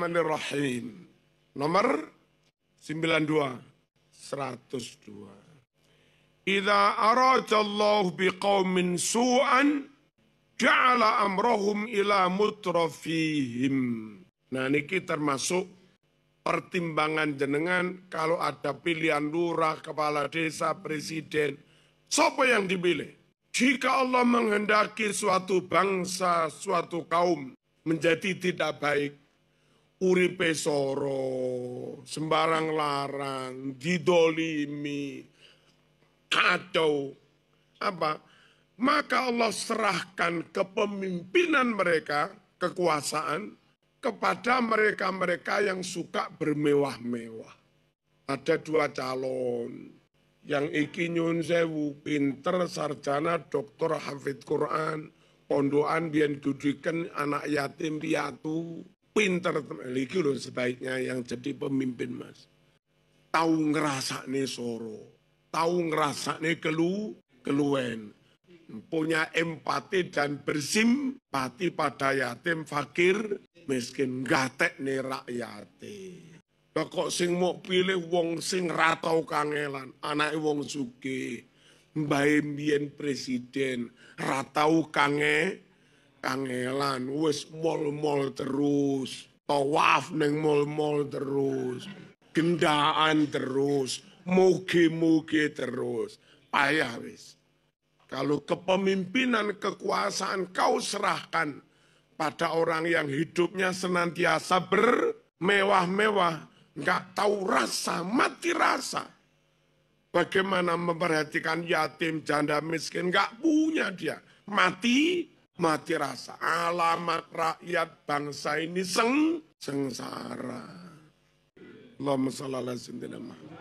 Bismillahirrahmanirrahim. Nomor 92 102. Idza aradallahu biqaumin su'an ja'ala amrahum ila mutrafihim. Nah, niki termasuk pertimbangan jenengan kalau ada pilihan lurah, kepala desa, presiden, siapa yang dipilih? Jika Allah menghendaki suatu bangsa, suatu kaum menjadi tidak baik, uripe soro, sembarang larang, didolimi, kacau, apa? Maka Allah serahkan kepemimpinan mereka, kekuasaan, kepada mereka-mereka yang suka bermewah-mewah. Ada dua calon, yang iki nyun sewu, pinter, sarjana, doktor, hafid Quran, pondoan, biar dudiken anak yatim piatu Pinter teman. Iki sebaiknya yang jadi pemimpin mas. Tahu ngerasa nih soro. Tahu ngerasa nih kelu, keluen. Punya empati dan bersimpati pada yatim, fakir, miskin. Gatek nih rakyat. kok sing mau pilih wong sing ratau kangelan. anak wong suki. Mbae mbiyen presiden. Ratau kangelan kangelan wis mall-mall terus tawaf neng mall-mall terus gendaan terus mugi-mugi terus payah wis kalau kepemimpinan kekuasaan kau serahkan pada orang yang hidupnya senantiasa bermewah-mewah nggak tahu rasa mati rasa bagaimana memperhatikan yatim janda miskin nggak punya dia mati mati rasa. Alamat rakyat bangsa ini seng sengsara. Allahumma shalli ala sayyidina Muhammad.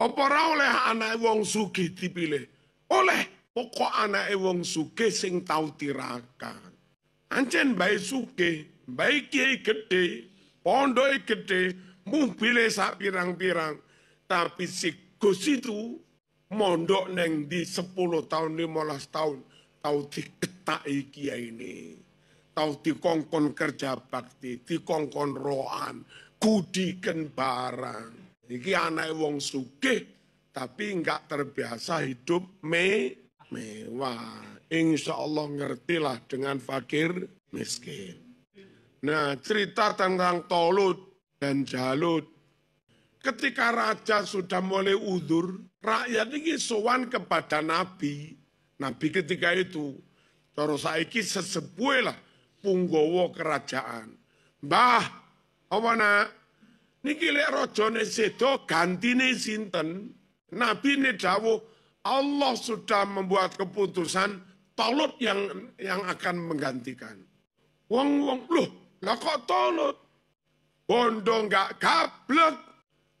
Apa oleh anak wong sugih dipilih? Oleh pokok anak wong sugih sing tau tirakan. Ancen bae baik bae kiai gede, pondoke gede, mobile sak pirang-pirang. Tapi si Gus itu mondok neng di 10 tahun, 15 tahun tau diketaki kiai ini, tau dikongkon kerja bakti, dikongkon roan, kudikan barang. Iki anak wong sugih tapi nggak terbiasa hidup me mewah. Insya Allah ngertilah dengan fakir miskin. Nah cerita tentang Tolut dan Jalut. Ketika raja sudah mulai udur, rakyat ini sowan kepada Nabi. Nabi ketika itu, Toro saiki sesepuh lah punggowo kerajaan. Mbah, apa nak? Niki lek rojone sedo gantine sinten? Nabi ne dawuh Allah sudah membuat keputusan tolut yang yang akan menggantikan. Wong wong loh, lah kok tolut? Bondo nggak gablek,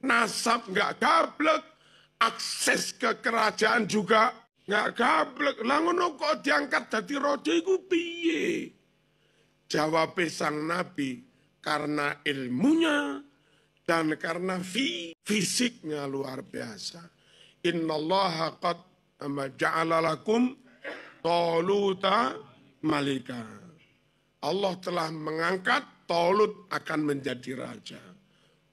nasab gak gablek, akses ke kerajaan juga Nggak gablek. Lah ngono kok diangkat dadi raja iku piye? Jawab sang nabi, karena ilmunya dan karena fi, fisiknya luar biasa. Innallaha qad ja'ala lakum malika. Allah telah mengangkat Tolut akan menjadi raja.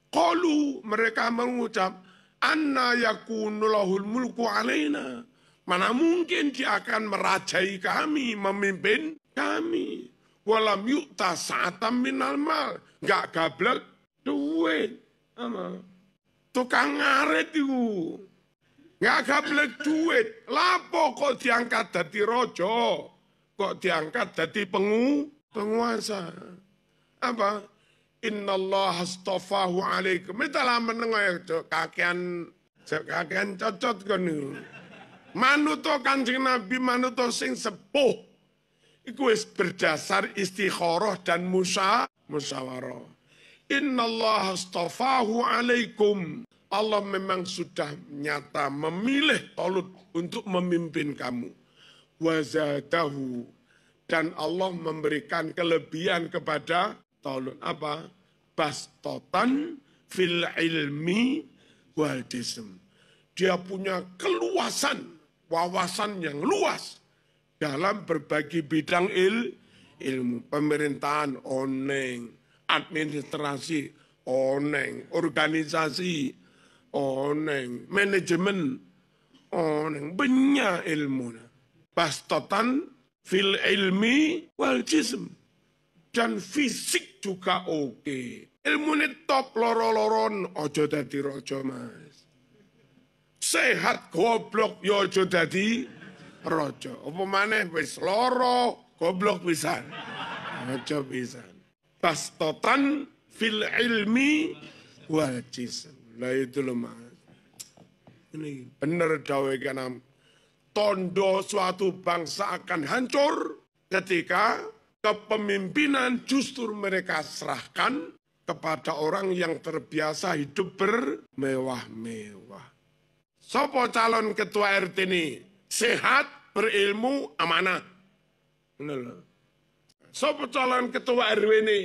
Qalu mereka mengucap anna yakunulahul mulku alaina Mana mungkin dia akan merajai kami, memimpin kami. Walam yukta saatam minal mal. Gak gablek duit. Ama. Tukang ngaret itu. Gak gablek duit. Lapo kok diangkat dari rojo? Kok diangkat dari pengu? Penguasa. Apa? Inna Allah astafahu alaikum. Ini telah Kakean, kakean cocot kan Manuto kanjeng Nabi manuto sing sepuh. Iku wis berdasar istikharah dan musya musyawarah. Inna Allah astafahu alaikum. Allah memang sudah nyata memilih Tolut untuk memimpin kamu. Wazadahu. Dan Allah memberikan kelebihan kepada Tolut. Apa? Bastotan fil ilmi wal Dia punya keluasan wawasan yang luas dalam berbagai bidang il, ilmu. Pemerintahan oneng, administrasi oneng, organisasi oneng, manajemen oneng, banyak ilmu. Bastotan fil ilmi wal jism. Dan fisik juga oke. Okay. Ilmu ini top loro-loron, ojo dadi rojo mas. Sehat goblok yo ya aja dadi raja. Apa maneh wis lara goblok pisan. Aja pisan. Bastotan fil ilmi wal jism. Lah itu lho Ini bener dawe kanam. Tondo suatu bangsa akan hancur ketika kepemimpinan justru mereka serahkan kepada orang yang terbiasa hidup bermewah-mewah. Sopo calon ketua RT ini sehat, berilmu, amanah. Sopo calon ketua RW ini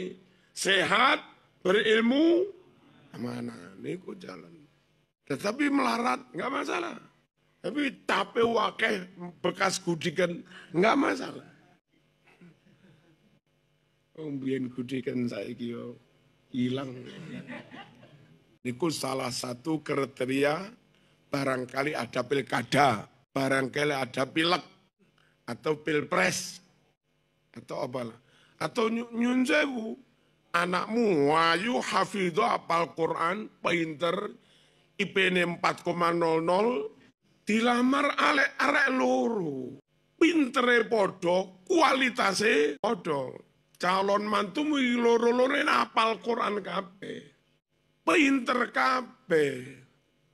sehat, berilmu, amanah. Niku jalan. Tetapi melarat nggak masalah. Tapi tape wakeh bekas gudikan nggak masalah. Om oh, bian gudikan saya hilang. Niku salah satu kriteria barangkali ada pilkada, barangkali ada pilek, atau pilpres, atau lah, Atau nyun anakmu wayu hafidho apal Quran, pinter, IPN 4,00, dilamar ale arek loro. Pintere podo, kualitasnya podo. Calon mantumu loro-loro apal Quran kabeh. Pinter kabeh.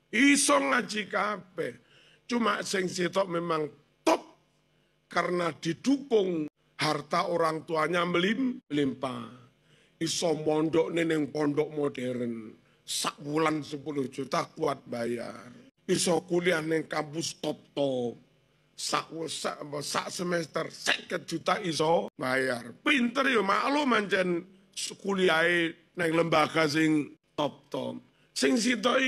Iso ngaji kape, Cuma sing sitok memang top karena didukung harta orang tuanya melim melimpah. Iso mondok neneng pondok modern. Sak bulan 10 juta kuat bayar. Iso kuliah neng kampus top-top. Sak, sak, sak semester seket juta iso bayar. Pinter ya maklum manjen kuliah neng lembaga sing top-top. Sing sitok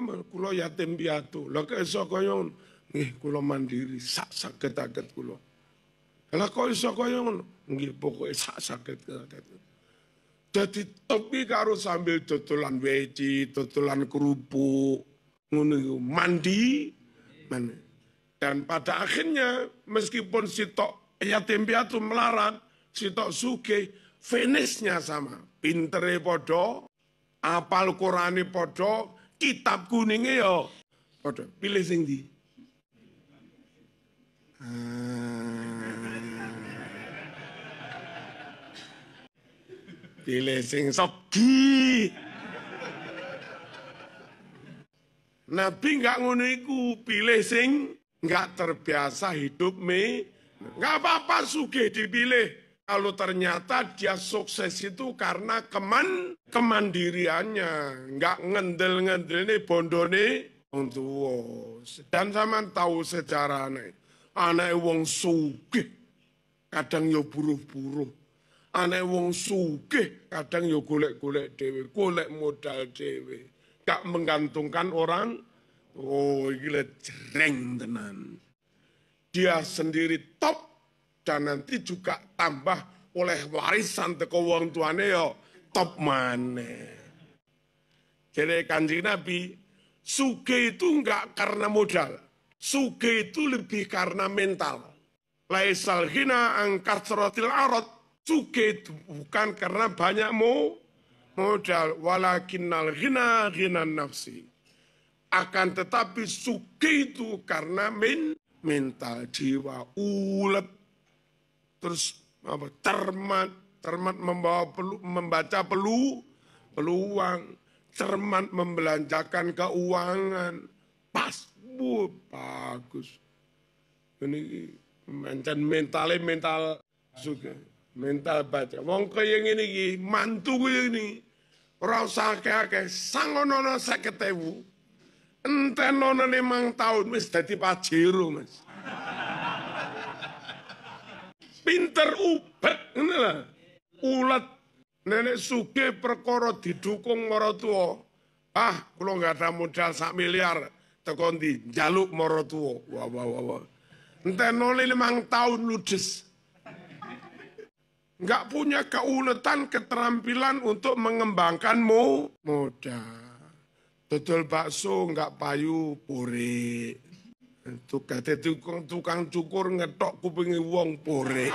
amal kulo yatim piatu. Lah ke iso kaya ngono? Nggih kulo mandiri sak saged aget kulo. Lah kok iso kaya ngono? Nggih pokoke sak saged aget. Dadi tepi karo sambil dodolan weci, dodolan kerupuk, ngono iku mandi mana. Dan pada akhirnya meskipun si tok yatim piatu melarat, si tok suge, finishnya sama. Pintere podo, apal Qurani podo, kitab kuninge yo, ya. padha pilih sing ndi ah. pilih sing sogi. Nabi nggak ngono iku, pilih sing nggak terbiasa hidup me. Nggak apa-apa sugih dipilih. Kalau ternyata dia sukses itu karena keman kemandiriannya, nggak ngendel-ngendel ini bondone untuk Dan sama tahu secara aneh anak wong suge, kadang yo buru buruh anak wong suge kadang yo golek-golek dewi, golek modal dewi, gak menggantungkan orang. Oh, gila jereng tenan. Dia sendiri top dan nanti juga tambah oleh warisan teko wong tuane yo ya, top mana. Jadi kanjeng Nabi, suge itu enggak karena modal. Suge itu lebih karena mental. Laisal hina angkat serotil arot. Suge itu bukan karena banyak mo, modal. Walakinnal hina hina nafsi. Akan tetapi suge itu karena men, mental jiwa ulet terus apa, cermat, cermat membawa pelu, membaca pelu, peluang, cermat membelanjakan keuangan, pas, bu, bagus. Ini mental mentalnya mental suka, mental baca. Wong yang ini iki, mantu ini ini. Ora usah akeh-akeh, saya ketemu Enten nono 5 tahun mes. dadi pajero, Mas pinter ubat ngene lah. Ulat nenek suge perkara didukung mara tuwa. Ah, kula nggak ada modal sak miliar teko jaluk njaluk mara tuwa. Wah wah wah. wah. Entenole limang tahun ludes. Nggak punya keuletan, keterampilan untuk mengembangkanmu, modal. Dodol bakso enggak payu, purik. Tugas dadi tukang cukur ngetok kupinge wong purik.